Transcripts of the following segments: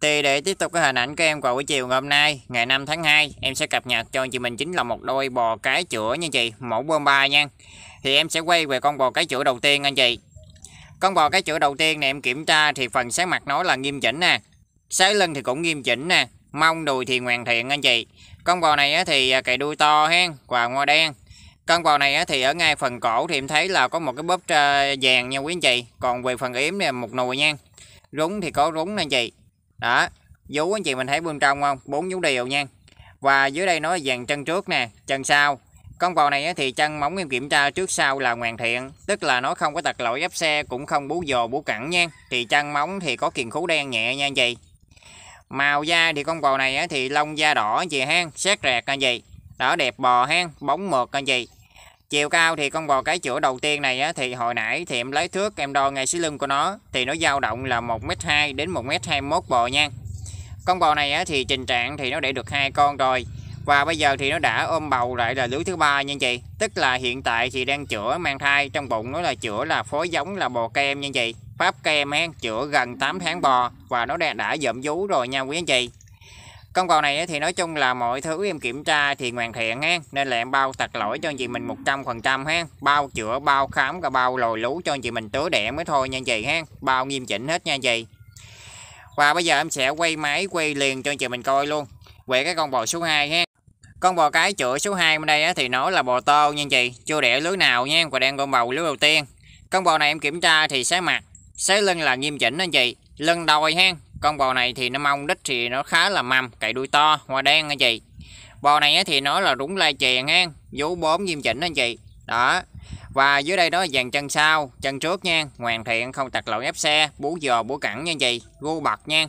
Thì để tiếp tục cái hình ảnh của em vào buổi chiều ngày hôm nay, ngày 5 tháng 2, em sẽ cập nhật cho chị mình chính là một đôi bò cái chữa nha chị, mẫu bơm ba nha. Thì em sẽ quay về con bò cái chữa đầu tiên anh chị. Con bò cái chữa đầu tiên này em kiểm tra thì phần sáng mặt nó là nghiêm chỉnh nè, sái lưng thì cũng nghiêm chỉnh nè, mông đùi thì hoàn thiện anh chị. Con bò này thì à, cày đuôi to hen và ngoa đen. Con bò này thì ở ngay phần cổ thì em thấy là có một cái bóp à, vàng nha quý anh chị. Còn về phần yếm này một nồi nha. Rúng thì có rúng nè chị đó vú anh chị mình thấy bên trong không bốn vú đều nha và dưới đây nói dàn chân trước nè chân sau con bò này thì chân móng em kiểm tra trước sau là hoàn thiện tức là nó không có tật lỗi ép xe cũng không bú dồ bú cẳng nha thì chân móng thì có kiền khú đen nhẹ nha anh chị màu da thì con bò này thì lông da đỏ anh chị ha xét rẹt anh chị đó đẹp bò ha bóng mượt anh chị Chiều cao thì con bò cái chữa đầu tiên này á, thì hồi nãy thì em lấy thước em đo ngay xí lưng của nó thì nó dao động là 1m2 đến 1m21 bò nha. Con bò này á, thì trình trạng thì nó để được hai con rồi và bây giờ thì nó đã ôm bầu lại là lứa thứ ba nha chị. Tức là hiện tại thì đang chữa mang thai trong bụng nó là chữa là phối giống là bò kem nha chị. Pháp kem hen chữa gần 8 tháng bò và nó đã, đã dậm vú rồi nha quý anh chị con bò này thì nói chung là mọi thứ em kiểm tra thì hoàn thiện ha Nên là em bao tật lỗi cho anh chị mình 100% ha Bao chữa, bao khám và bao lồi lú cho anh chị mình tứa đẻ mới thôi nha anh chị ha Bao nghiêm chỉnh hết nha anh chị Và bây giờ em sẽ quay máy quay liền cho anh chị mình coi luôn Về cái con bò số 2 ha con bò cái chữa số 2 bên đây thì nó là bò tô nha anh chị Chưa đẻ lưới nào nha Và đang con bầu lứa đầu tiên Con bò này em kiểm tra thì xé mặt Xé lưng là nghiêm chỉnh anh chị Lưng đồi ha con bò này thì nó mông đít thì nó khá là mầm cậy đuôi to hoa đen anh chị bò này thì nó là đúng lai chèn ha vú bốn nghiêm chỉnh anh chị đó và dưới đây đó dàn chân sau chân trước nha hoàn thiện không tật lậu ép xe bú giò bú cẳng nha chị gu bật nha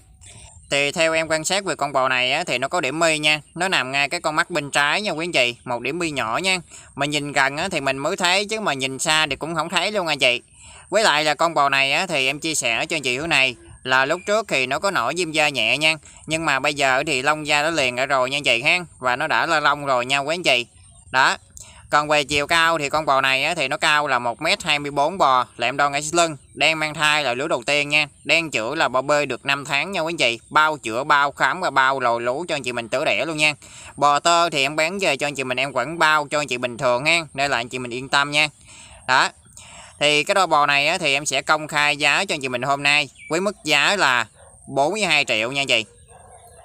thì theo em quan sát về con bò này á, thì nó có điểm mi nha nó nằm ngay cái con mắt bên trái nha quý anh chị một điểm mi nhỏ nha mà nhìn gần á, thì mình mới thấy chứ mà nhìn xa thì cũng không thấy luôn anh à chị với lại là con bò này á, thì em chia sẻ cho anh chị hiểu này là lúc trước thì nó có nổi viêm da nhẹ nha nhưng mà bây giờ thì lông da nó liền đã rồi nha chị ha và nó đã lên lông rồi nha quý anh chị đó còn về chiều cao thì con bò này thì nó cao là 1m24 bò lẹm đo ngay lưng đang mang thai là lứa đầu tiên nha đang chữa là bò bơi được 5 tháng nha quý anh chị bao chữa bao khám và bao lồi lú cho anh chị mình tử đẻ luôn nha bò tơ thì em bán về cho anh chị mình em quẩn bao cho anh chị bình thường nha nên là anh chị mình yên tâm nha đó thì cái đôi bò này á, thì em sẽ công khai giá cho anh chị mình hôm nay với mức giá là 42 triệu nha chị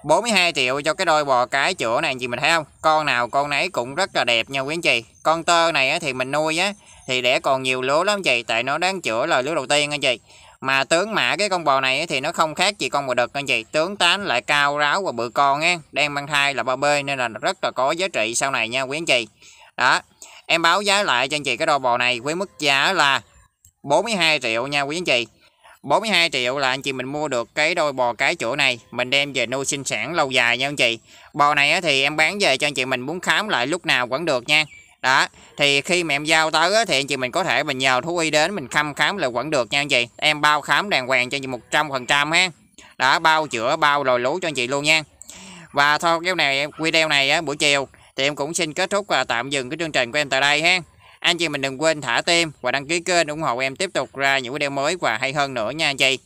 42 triệu cho cái đôi bò cái chữa này anh chị mình thấy không con nào con nấy cũng rất là đẹp nha quý anh chị con tơ này á, thì mình nuôi á thì đẻ còn nhiều lúa lắm chị tại nó đang chữa là lứa đầu tiên anh chị mà tướng mã cái con bò này á, thì nó không khác gì con bò đực anh chị tướng tán lại cao ráo và bự con á đang mang thai là ba bê nên là rất là có giá trị sau này nha quý anh chị đó Em báo giá lại cho anh chị cái đôi bò này với mức giá là 42 triệu nha quý anh chị. 42 triệu là anh chị mình mua được cái đôi bò cái chỗ này Mình đem về nuôi sinh sản lâu dài nha anh chị Bò này thì em bán về cho anh chị mình muốn khám lại lúc nào vẫn được nha đó thì khi mà em giao tới thì anh chị mình có thể mình nhờ thú y đến mình khăm khám là vẫn được nha anh chị em bao khám đàng hoàng cho anh chị một trăm phần trăm ha đã bao chữa bao lồi lú cho anh chị luôn nha và thôi cái này video này buổi chiều thì em cũng xin kết thúc và tạm dừng cái chương trình của em tại đây ha anh chị mình đừng quên thả tim và đăng ký kênh ủng hộ em tiếp tục ra những video mới và hay hơn nữa nha anh chị